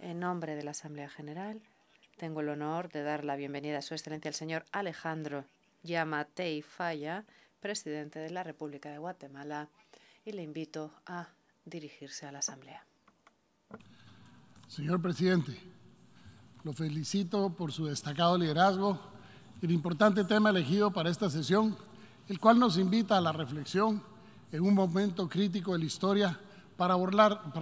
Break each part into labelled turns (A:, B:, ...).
A: En nombre de la Asamblea General, tengo el honor de dar la bienvenida a Su Excelencia el señor Alejandro Yamatei Falla, presidente de la República de Guatemala, y le invito a dirigirse a la Asamblea. Señor presidente, lo felicito por su destacado liderazgo y el importante tema elegido para esta sesión, el cual nos invita a la reflexión en un momento crítico de la historia para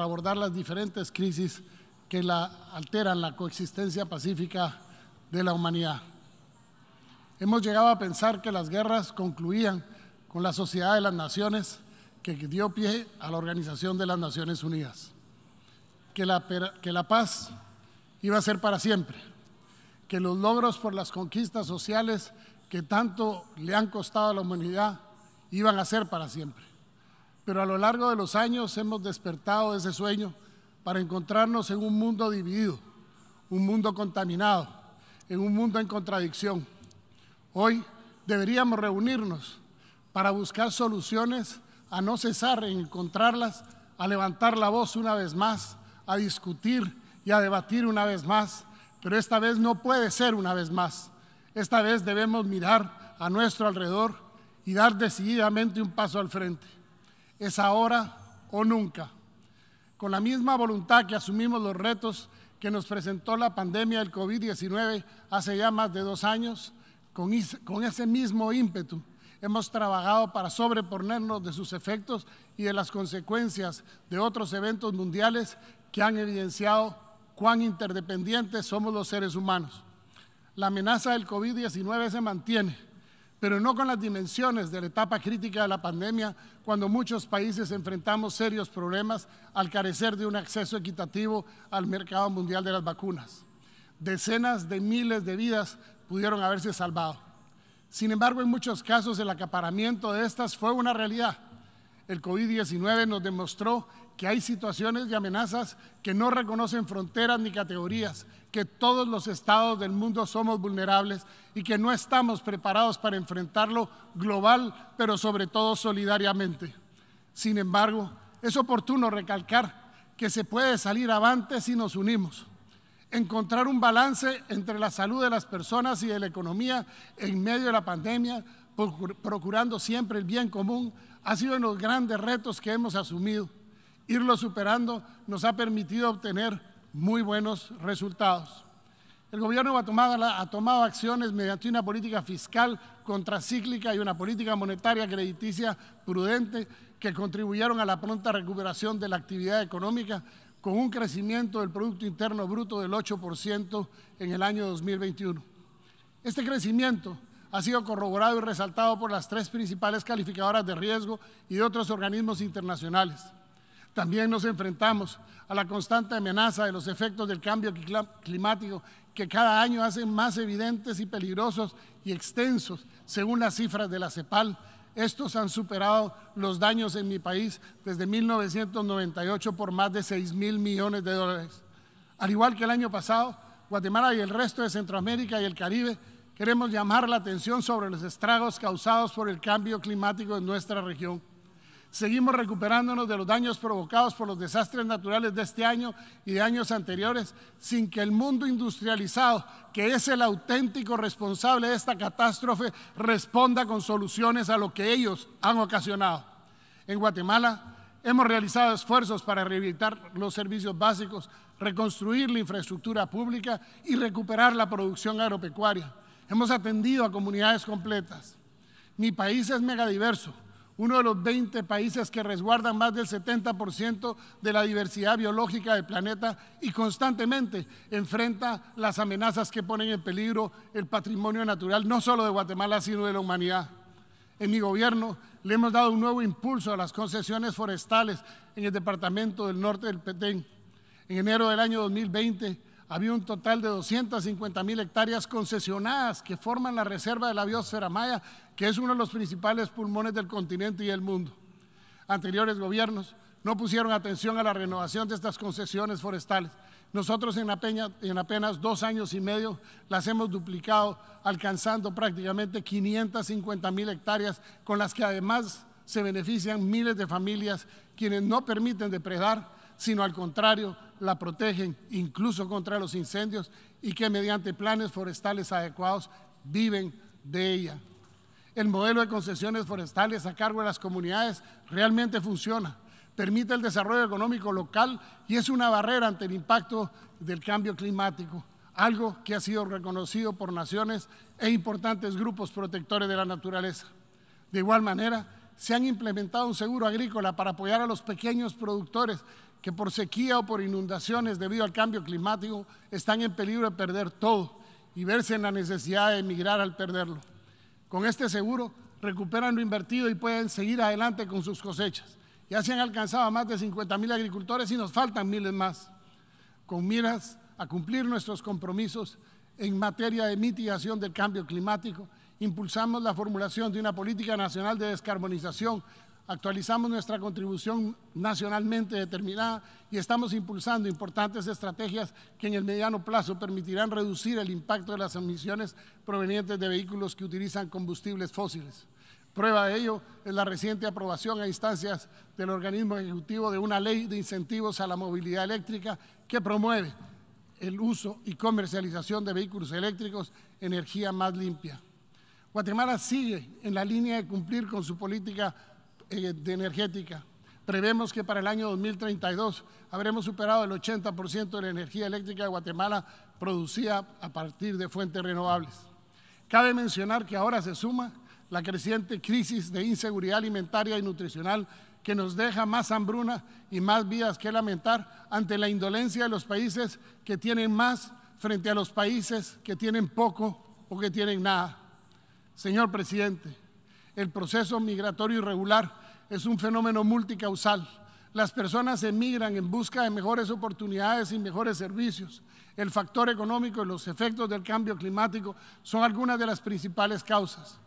A: abordar, las diferentes crisis que la alteran la coexistencia pacífica de la humanidad. Hemos llegado a pensar que las guerras concluían con la Sociedad de las Naciones que dio pie a la Organización de las Naciones Unidas, que la paz iba a ser para siempre, que los logros por las conquistas sociales que tanto le han costado a la humanidad iban a ser para siempre pero a lo largo de los años hemos despertado ese sueño para encontrarnos en un mundo dividido, un mundo contaminado, en un mundo en contradicción. Hoy deberíamos reunirnos para buscar soluciones, a no cesar en encontrarlas, a levantar la voz una vez más, a discutir y a debatir una vez más, pero esta vez no puede ser una vez más. Esta vez debemos mirar a nuestro alrededor y dar decididamente un paso al frente es ahora o nunca. Con la misma voluntad que asumimos los retos que nos presentó la pandemia del COVID-19 hace ya más de dos años, con, ese mismo ímpetu hemos trabajado para sobreponernos de sus efectos y de las consecuencias de otros eventos mundiales que han evidenciado cuán interdependientes somos los seres humanos. La amenaza del COVID-19 se mantiene pero no con las dimensiones de la etapa crítica de la pandemia, cuando muchos países enfrentamos serios problemas al carecer de un acceso equitativo al mercado mundial de las vacunas. Decenas de miles de vidas pudieron haberse salvado. Sin embargo, en muchos casos el acaparamiento de estas fue una realidad. El COVID-19 nos demostró que hay situaciones y amenazas que no reconocen fronteras ni categorías, que todos los estados del mundo somos vulnerables y que no estamos preparados para enfrentarlo global, pero sobre todo solidariamente. Sin embargo, es oportuno recalcar que se puede salir avante si nos unimos. Encontrar un balance entre la salud de las personas y de la economía en medio de la pandemia, procurando siempre el bien común, ha sido uno de los grandes retos que hemos asumido irlo superando nos ha permitido obtener muy buenos resultados. El gobierno ha tomado, ha tomado acciones mediante una política fiscal contracíclica y una política monetaria crediticia prudente que contribuyeron a la pronta recuperación de la actividad económica con un crecimiento del Producto Interno Bruto del 8% en el año 2021. Este crecimiento ha sido corroborado y resaltado por las tres principales calificadoras de riesgo y de otros organismos internacionales. También nos enfrentamos a la constante amenaza de los efectos del cambio climático que cada año hacen más evidentes y peligrosos y extensos según las cifras de la CEPAL. Estos han superado los daños en mi país desde 1998 por más de 6 mil millones de dólares. Al igual que el año pasado, Guatemala y el resto de Centroamérica y el Caribe queremos llamar la atención sobre los estragos causados por el cambio climático en nuestra región. Seguimos recuperándonos de los daños provocados por los desastres naturales de este año y de años anteriores, sin que el mundo industrializado, que es el auténtico responsable de esta catástrofe, responda con soluciones a lo que ellos han ocasionado. En Guatemala hemos realizado esfuerzos para rehabilitar los servicios básicos, reconstruir la infraestructura pública y recuperar la producción agropecuaria. Hemos atendido a comunidades completas. Mi país es megadiverso uno de los 20 países que resguardan más del 70% de la diversidad biológica del planeta y constantemente enfrenta las amenazas que ponen en peligro el patrimonio natural, no solo de Guatemala, sino de la humanidad. En mi gobierno le hemos dado un nuevo impulso a las concesiones forestales en el Departamento del Norte del Petén. En enero del año 2020 había un total de 250 mil hectáreas concesionadas que forman la reserva de la biosfera maya, que es uno de los principales pulmones del continente y del mundo. Anteriores gobiernos no pusieron atención a la renovación de estas concesiones forestales. Nosotros en, apenas, en apenas dos años y medio las hemos duplicado, alcanzando prácticamente 550 mil hectáreas, con las que además se benefician miles de familias, quienes no permiten depredar, sino al contrario, la protegen incluso contra los incendios y que mediante planes forestales adecuados viven de ella. El modelo de concesiones forestales a cargo de las comunidades realmente funciona, permite el desarrollo económico local y es una barrera ante el impacto del cambio climático, algo que ha sido reconocido por naciones e importantes grupos protectores de la naturaleza. De igual manera, se han implementado un seguro agrícola para apoyar a los pequeños productores que por sequía o por inundaciones debido al cambio climático están en peligro de perder todo y verse en la necesidad de emigrar al perderlo. Con este seguro recuperan lo invertido y pueden seguir adelante con sus cosechas. Ya se han alcanzado a más de 50.000 agricultores y nos faltan miles más. Con miras a cumplir nuestros compromisos en materia de mitigación del cambio climático, impulsamos la formulación de una política nacional de descarbonización actualizamos nuestra contribución nacionalmente determinada y estamos impulsando importantes estrategias que en el mediano plazo permitirán reducir el impacto de las emisiones provenientes de vehículos que utilizan combustibles fósiles. Prueba de ello es la reciente aprobación a instancias del organismo ejecutivo de una ley de incentivos a la movilidad eléctrica que promueve el uso y comercialización de vehículos eléctricos, energía más limpia. Guatemala sigue en la línea de cumplir con su política eh, de energética. Prevemos que para el año 2032 habremos superado el 80% de la energía eléctrica de Guatemala producida a partir de fuentes renovables. Cabe mencionar que ahora se suma la creciente crisis de inseguridad alimentaria y nutricional que nos deja más hambruna y más vidas que lamentar ante la indolencia de los países que tienen más frente a los países que tienen poco o que tienen nada. Señor presidente, el proceso migratorio irregular es un fenómeno multicausal. Las personas emigran en busca de mejores oportunidades y mejores servicios. El factor económico y los efectos del cambio climático son algunas de las principales causas.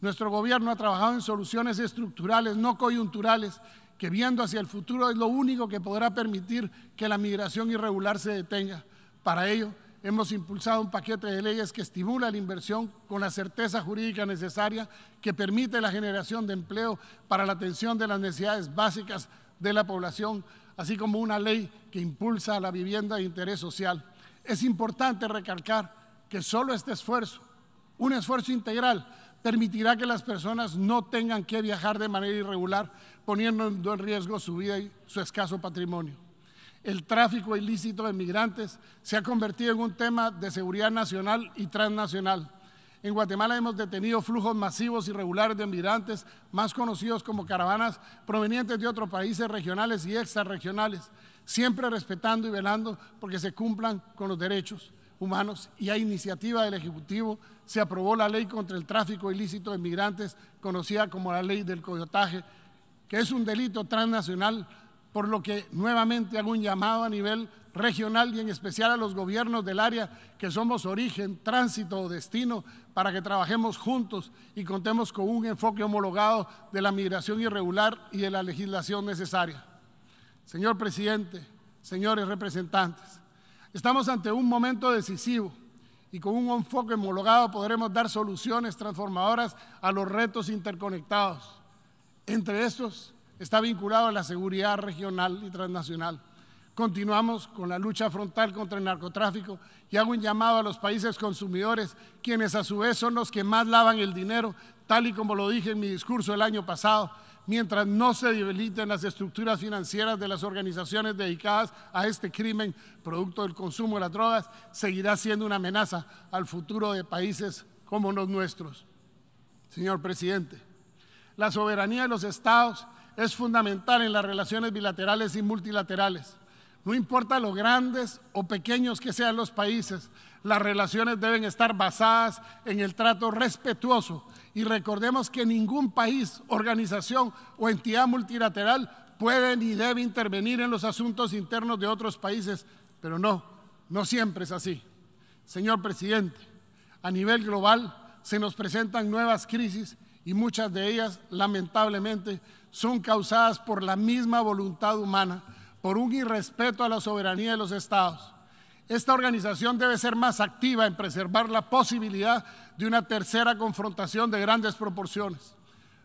A: Nuestro gobierno ha trabajado en soluciones estructurales, no coyunturales, que viendo hacia el futuro es lo único que podrá permitir que la migración irregular se detenga. Para ello, hemos impulsado un paquete de leyes que estimula la inversión con la certeza jurídica necesaria que permite la generación de empleo para la atención de las necesidades básicas de la población, así como una ley que impulsa la vivienda de interés social. Es importante recalcar que solo este esfuerzo, un esfuerzo integral, permitirá que las personas no tengan que viajar de manera irregular, poniendo en riesgo su vida y su escaso patrimonio el tráfico ilícito de migrantes se ha convertido en un tema de seguridad nacional y transnacional. En Guatemala hemos detenido flujos masivos y regulares de migrantes, más conocidos como caravanas, provenientes de otros países regionales y extrarregionales, siempre respetando y velando porque se cumplan con los derechos humanos y a iniciativa del Ejecutivo se aprobó la ley contra el tráfico ilícito de migrantes, conocida como la ley del coyotaje, que es un delito transnacional por lo que nuevamente hago un llamado a nivel regional y en especial a los gobiernos del área que somos origen, tránsito o destino para que trabajemos juntos y contemos con un enfoque homologado de la migración irregular y de la legislación necesaria. Señor presidente, señores representantes, estamos ante un momento decisivo y con un enfoque homologado podremos dar soluciones transformadoras a los retos interconectados. Entre estos, está vinculado a la seguridad regional y transnacional. Continuamos con la lucha frontal contra el narcotráfico y hago un llamado a los países consumidores, quienes a su vez son los que más lavan el dinero, tal y como lo dije en mi discurso el año pasado, mientras no se debiliten las estructuras financieras de las organizaciones dedicadas a este crimen, producto del consumo de las drogas, seguirá siendo una amenaza al futuro de países como los nuestros. Señor presidente, la soberanía de los estados es fundamental en las relaciones bilaterales y multilaterales. No importa lo grandes o pequeños que sean los países, las relaciones deben estar basadas en el trato respetuoso y recordemos que ningún país, organización o entidad multilateral puede ni debe intervenir en los asuntos internos de otros países, pero no, no siempre es así. Señor presidente, a nivel global se nos presentan nuevas crisis y muchas de ellas, lamentablemente, son causadas por la misma voluntad humana, por un irrespeto a la soberanía de los estados. Esta organización debe ser más activa en preservar la posibilidad de una tercera confrontación de grandes proporciones.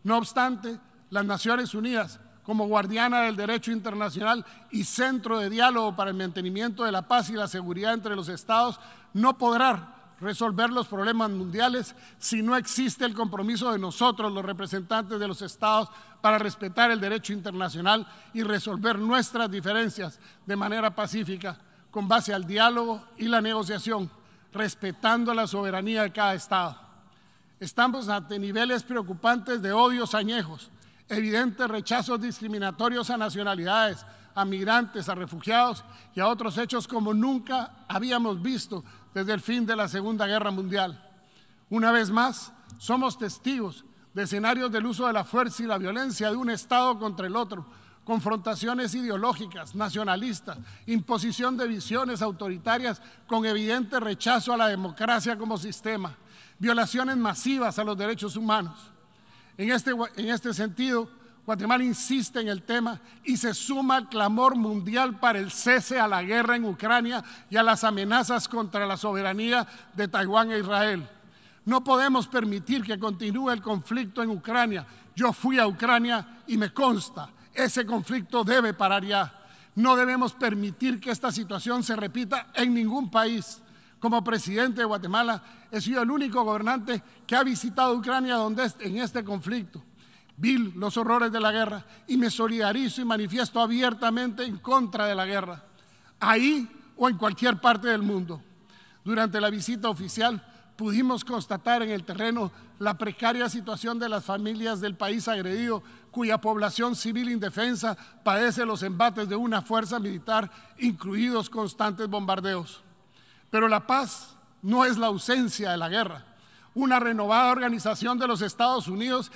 A: No obstante, las Naciones Unidas, como guardiana del derecho internacional y centro de diálogo para el mantenimiento de la paz y la seguridad entre los estados, no podrán resolver los problemas mundiales si no existe el compromiso de nosotros, los representantes de los estados, para respetar el derecho internacional y resolver nuestras diferencias de manera pacífica, con base al diálogo y la negociación, respetando la soberanía de cada estado. Estamos ante niveles preocupantes de odios añejos, evidentes rechazos discriminatorios a nacionalidades, a migrantes, a refugiados y a otros hechos como nunca habíamos visto desde el fin de la Segunda Guerra Mundial. Una vez más, somos testigos de escenarios del uso de la fuerza y la violencia de un Estado contra el otro, confrontaciones ideológicas, nacionalistas, imposición de visiones autoritarias con evidente rechazo a la democracia como sistema, violaciones masivas a los derechos humanos. En este, en este sentido, Guatemala insiste en el tema y se suma al clamor mundial para el cese a la guerra en Ucrania y a las amenazas contra la soberanía de Taiwán e Israel. No podemos permitir que continúe el conflicto en Ucrania. Yo fui a Ucrania y me consta, ese conflicto debe parar ya. No debemos permitir que esta situación se repita en ningún país. Como presidente de Guatemala, he sido el único gobernante que ha visitado Ucrania donde en este conflicto vil los horrores de la guerra y me solidarizo y manifiesto abiertamente en contra de la guerra, ahí o en cualquier parte del mundo. Durante la visita oficial pudimos constatar en el terreno la precaria situación de las familias del país agredido, cuya población civil indefensa padece los embates de una fuerza militar, incluidos constantes bombardeos. Pero la paz no es la ausencia de la guerra una renovada organización de los Estados Unidos,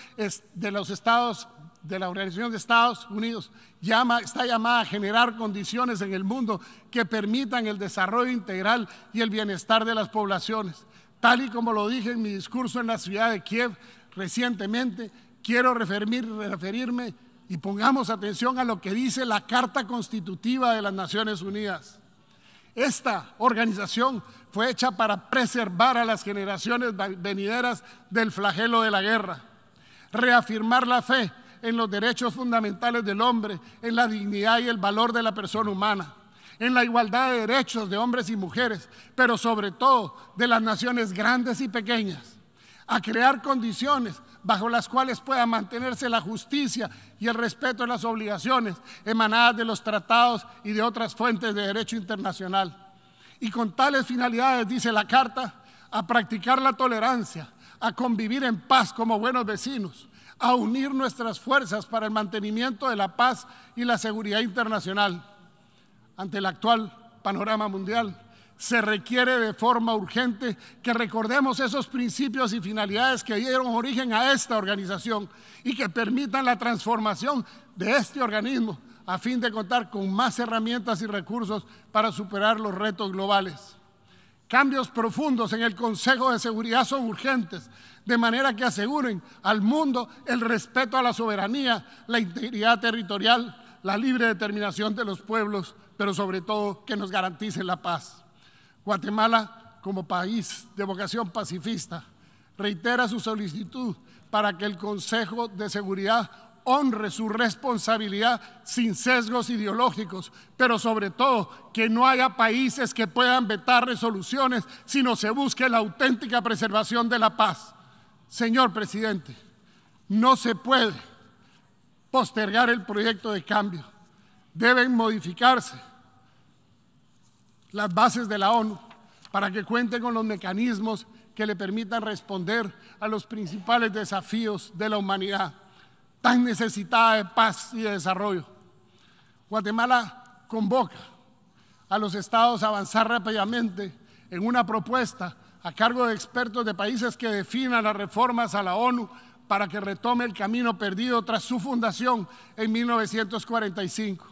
A: de los Estados de la Organización de Estados Unidos llama, está llamada a generar condiciones en el mundo que permitan el desarrollo integral y el bienestar de las poblaciones. Tal y como lo dije en mi discurso en la ciudad de Kiev recientemente, quiero referirme y pongamos atención a lo que dice la Carta Constitutiva de las Naciones Unidas. Esta organización fue hecha para preservar a las generaciones venideras del flagelo de la guerra, reafirmar la fe en los derechos fundamentales del hombre, en la dignidad y el valor de la persona humana, en la igualdad de derechos de hombres y mujeres, pero sobre todo de las naciones grandes y pequeñas, a crear condiciones bajo las cuales pueda mantenerse la justicia y el respeto de las obligaciones emanadas de los tratados y de otras fuentes de derecho internacional. Y con tales finalidades, dice la carta, a practicar la tolerancia, a convivir en paz como buenos vecinos, a unir nuestras fuerzas para el mantenimiento de la paz y la seguridad internacional ante el actual panorama mundial se requiere de forma urgente que recordemos esos principios y finalidades que dieron origen a esta organización y que permitan la transformación de este organismo a fin de contar con más herramientas y recursos para superar los retos globales. Cambios profundos en el Consejo de Seguridad son urgentes, de manera que aseguren al mundo el respeto a la soberanía, la integridad territorial, la libre determinación de los pueblos, pero sobre todo que nos garantice la paz. Guatemala, como país de vocación pacifista, reitera su solicitud para que el Consejo de Seguridad honre su responsabilidad sin sesgos ideológicos, pero sobre todo que no haya países que puedan vetar resoluciones, sino se busque la auténtica preservación de la paz. Señor presidente, no se puede postergar el proyecto de cambio. Deben modificarse las bases de la ONU para que cuente con los mecanismos que le permitan responder a los principales desafíos de la humanidad, tan necesitada de paz y de desarrollo. Guatemala convoca a los estados a avanzar rápidamente en una propuesta a cargo de expertos de países que definan las reformas a la ONU para que retome el camino perdido tras su fundación en 1945.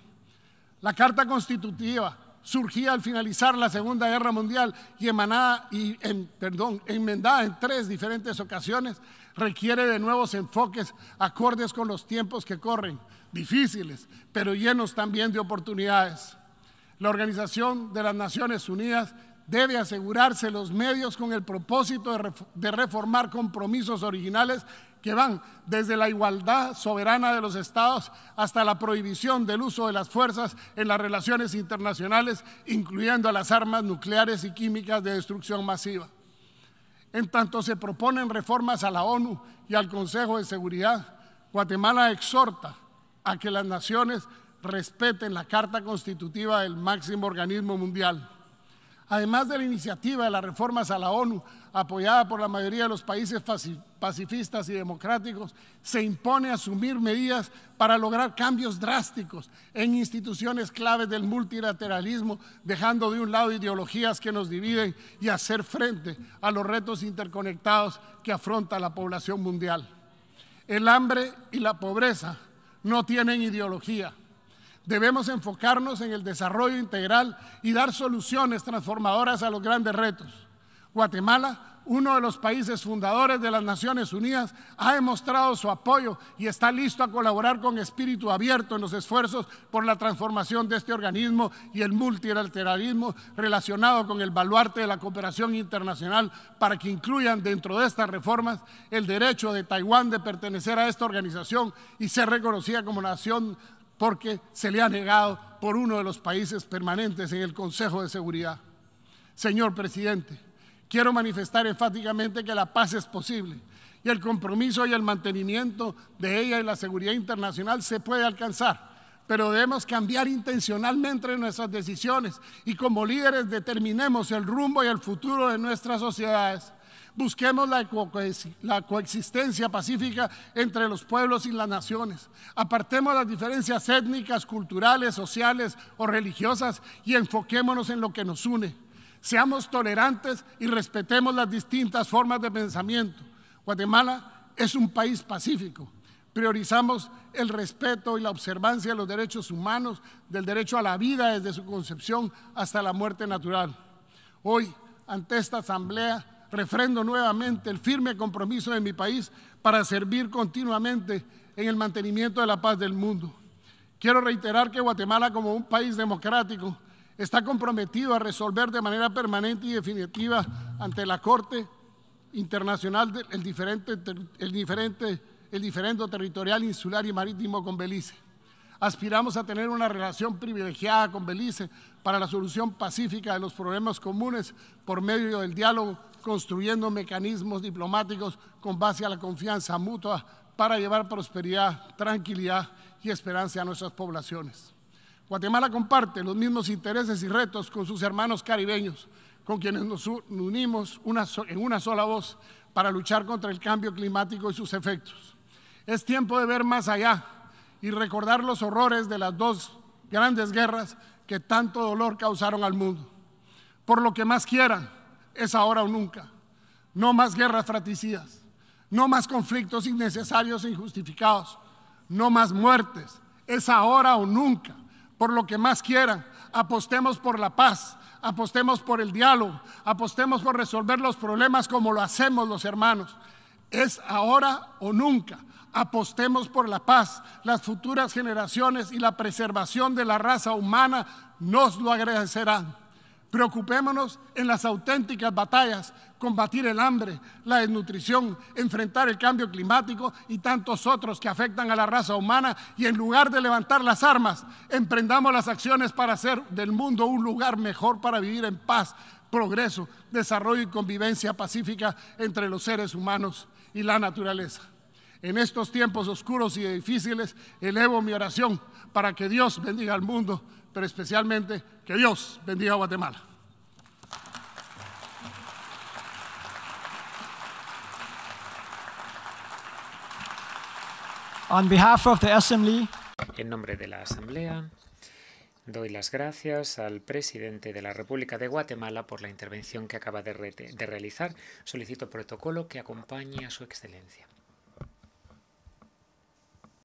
A: La Carta Constitutiva surgía al finalizar la Segunda Guerra Mundial y, emanada, y en, perdón, enmendada en tres diferentes ocasiones, requiere de nuevos enfoques acordes con los tiempos que corren, difíciles, pero llenos también de oportunidades. La Organización de las Naciones Unidas debe asegurarse los medios con el propósito de, reformar compromisos originales que van desde la igualdad soberana de los estados hasta la prohibición del uso de las fuerzas en las relaciones internacionales, incluyendo las armas nucleares y químicas de destrucción masiva. En tanto se proponen reformas a la ONU y al Consejo de Seguridad, Guatemala exhorta a que las naciones respeten la Carta Constitutiva del máximo organismo mundial. Además de la iniciativa de las reformas a la ONU, apoyada por la mayoría de los países pacifistas y democráticos, se impone asumir medidas para lograr cambios drásticos en instituciones claves del multilateralismo, dejando de un lado ideologías que nos dividen y hacer frente a los retos interconectados que afronta la población mundial. El hambre y la pobreza no tienen ideología. Debemos enfocarnos en el desarrollo integral y dar soluciones transformadoras a los grandes retos. Guatemala uno de los países fundadores de las Naciones Unidas, ha demostrado su apoyo y está listo a colaborar con espíritu abierto en los esfuerzos por la transformación de este organismo y el multilateralismo relacionado con el baluarte de la cooperación internacional para que incluyan dentro de estas reformas el derecho de Taiwán de pertenecer a esta organización y ser reconocida como nación porque se le ha negado por uno de los países permanentes en el Consejo de Seguridad. Señor presidente, Quiero manifestar enfáticamente que la paz es posible y el compromiso y el mantenimiento de ella y la seguridad internacional se puede alcanzar, pero debemos cambiar intencionalmente nuestras decisiones y como líderes determinemos el rumbo y el futuro de nuestras sociedades. Busquemos la, la, coexistencia pacífica entre los pueblos y las naciones. Apartemos las diferencias étnicas, culturales, sociales o religiosas y enfoquémonos en lo que nos une Seamos tolerantes y respetemos las distintas formas de pensamiento. Guatemala es un país pacífico. Priorizamos el respeto y la observancia de los derechos humanos, del derecho a la vida desde su concepción hasta la muerte natural. Hoy, ante esta asamblea, refrendo nuevamente el firme compromiso de mi país para servir continuamente en el mantenimiento de la paz del mundo. Quiero reiterar que Guatemala, como un país democrático, está comprometido a resolver de manera permanente y definitiva ante la Corte Internacional el diferente, el diferendo territorial, insular y marítimo con Belice. Aspiramos a tener una relación privilegiada con Belice para la solución pacífica de los problemas comunes por medio del diálogo, construyendo mecanismos diplomáticos con base a la confianza mutua para llevar prosperidad, tranquilidad y esperanza a nuestras poblaciones. Guatemala comparte los mismos intereses y retos con sus hermanos caribeños, con quienes nos unimos en una sola voz para luchar contra el cambio climático y sus efectos. Es tiempo de ver más allá y recordar los horrores de las dos grandes guerras que tanto dolor causaron al mundo. Por lo que más quieran, es ahora o nunca. No más guerras fratricidas, no más conflictos innecesarios e injustificados, no más muertes, es ahora o nunca por lo que más quieran. Apostemos por la paz, apostemos por el diálogo, apostemos por resolver los problemas como lo hacemos los hermanos. Es ahora o nunca. Apostemos por la paz. Las futuras generaciones y la preservación de la raza humana nos lo agradecerán. Preocupémonos en las auténticas batallas combatir el hambre, la desnutrición, enfrentar el cambio climático y tantos otros que afectan a la raza humana y en lugar de levantar las armas, emprendamos las acciones para hacer del mundo un lugar mejor para vivir en paz, progreso, desarrollo y convivencia pacífica entre los seres humanos y la naturaleza. En estos tiempos oscuros y difíciles, elevo mi oración para que Dios bendiga al mundo, pero especialmente que Dios bendiga a Guatemala. en nombre de la Asamblea, doy las gracias al presidente de la República de Guatemala por la intervención que acaba de realizar. Solicito protocolo que acompañe a su excelencia.